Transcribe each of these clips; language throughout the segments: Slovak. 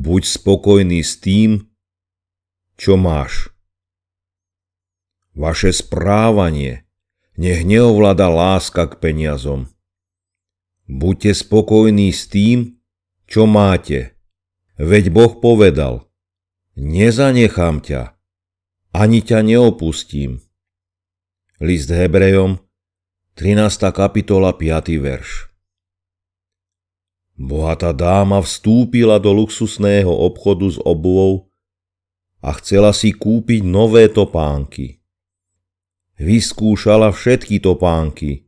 Buď spokojný s tým, čo máš. Vaše správanie nech neovláda láska k peniazom. Buďte spokojní s tým, čo máte, veď Boh povedal, nezanechám ťa, ani ťa neopustím. List Hebrejom, 13. kapitola, 5. verš. Bohatá dáma vstúpila do luxusného obchodu s obuvou a chcela si kúpiť nové topánky. Vyskúšala všetky topánky,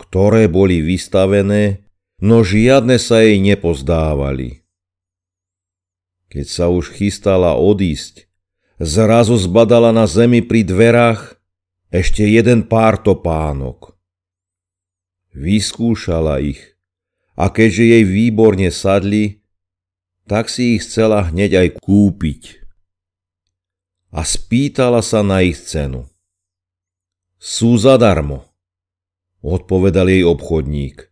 ktoré boli vystavené, no žiadne sa jej nepozdávali. Keď sa už chystala odísť, zrazu zbadala na zemi pri dverách ešte jeden pár topánok. Vyskúšala ich – a keďže jej výborne sadli, tak si ich chcela hneď aj kúpiť. A spýtala sa na ich cenu. Sú zadarmo, odpovedal jej obchodník.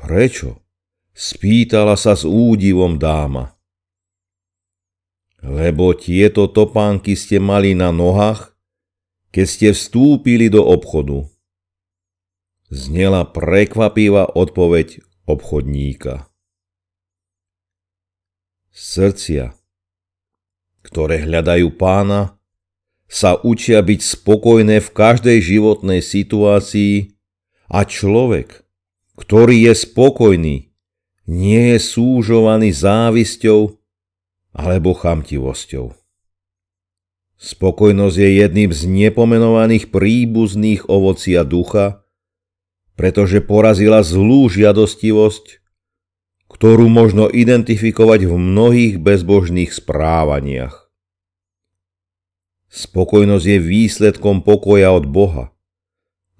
Prečo? Spýtala sa s údivom dáma. Lebo tieto topánky ste mali na nohách, keď ste vstúpili do obchodu znela prekvapivá odpoveď obchodníka. Srdcia, ktoré hľadajú pána, sa učia byť spokojné v každej životnej situácii a človek, ktorý je spokojný, nie je súžovaný závisťou alebo chamtivosťou. Spokojnosť je jedným z nepomenovaných príbuzných ovocia ducha – pretože porazila zlú žiadostivosť, ktorú možno identifikovať v mnohých bezbožných správaniach. Spokojnosť je výsledkom pokoja od Boha,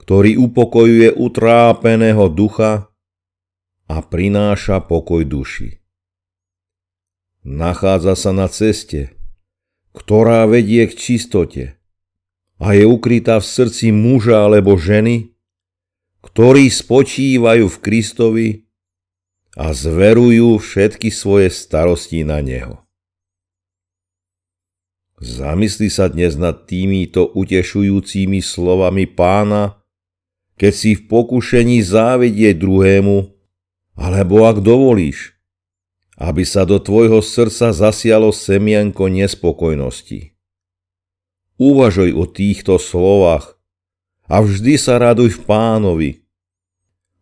ktorý upokojuje utrápeného ducha a prináša pokoj duši. Nachádza sa na ceste, ktorá vedie k čistote a je ukrytá v srdci muža alebo ženy, ktorí spočívajú v Kristovi a zverujú všetky svoje starosti na Neho. Zamysli sa dnes nad týmito utešujúcimi slovami pána, keď si v pokušení závedie druhému, alebo ak dovolíš, aby sa do tvojho srdca zasialo semienko nespokojnosti. Uvažuj o týchto slovách a vždy sa raduj v pánovi,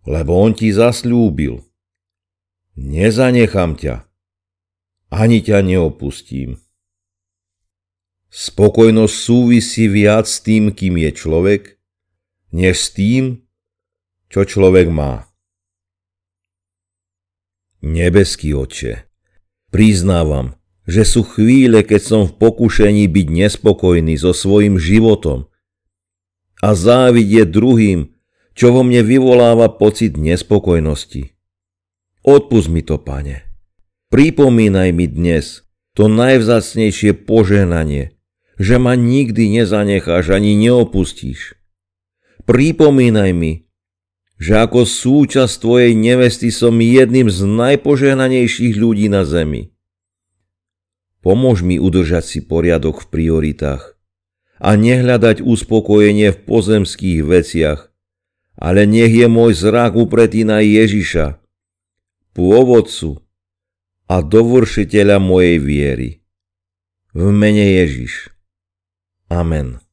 lebo on ti zasľúbil. Nezanechám ťa, ani ťa neopustím. Spokojnosť súvisí viac s tým, kým je človek, než s tým, čo človek má. Nebeský oče, priznávam, že sú chvíle, keď som v pokušení byť nespokojný so svojim životom, a závidie druhým, čo vo mne vyvoláva pocit nespokojnosti. Odpust mi to, pane. Pripomínaj mi dnes to najvzácnejšie požehnanie, že ma nikdy nezanecháš ani neopustíš. Pripomínaj mi, že ako súčasť tvojej nevesty som jedným z najpožehnanejších ľudí na zemi. Pomôž mi udržať si poriadok v prioritách – a nehľadať uspokojenie v pozemských veciach. Ale nech je môj zrak upretý na Ježiša, pôvodcu a dovršiteľa mojej viery. V mene Ježiš. Amen.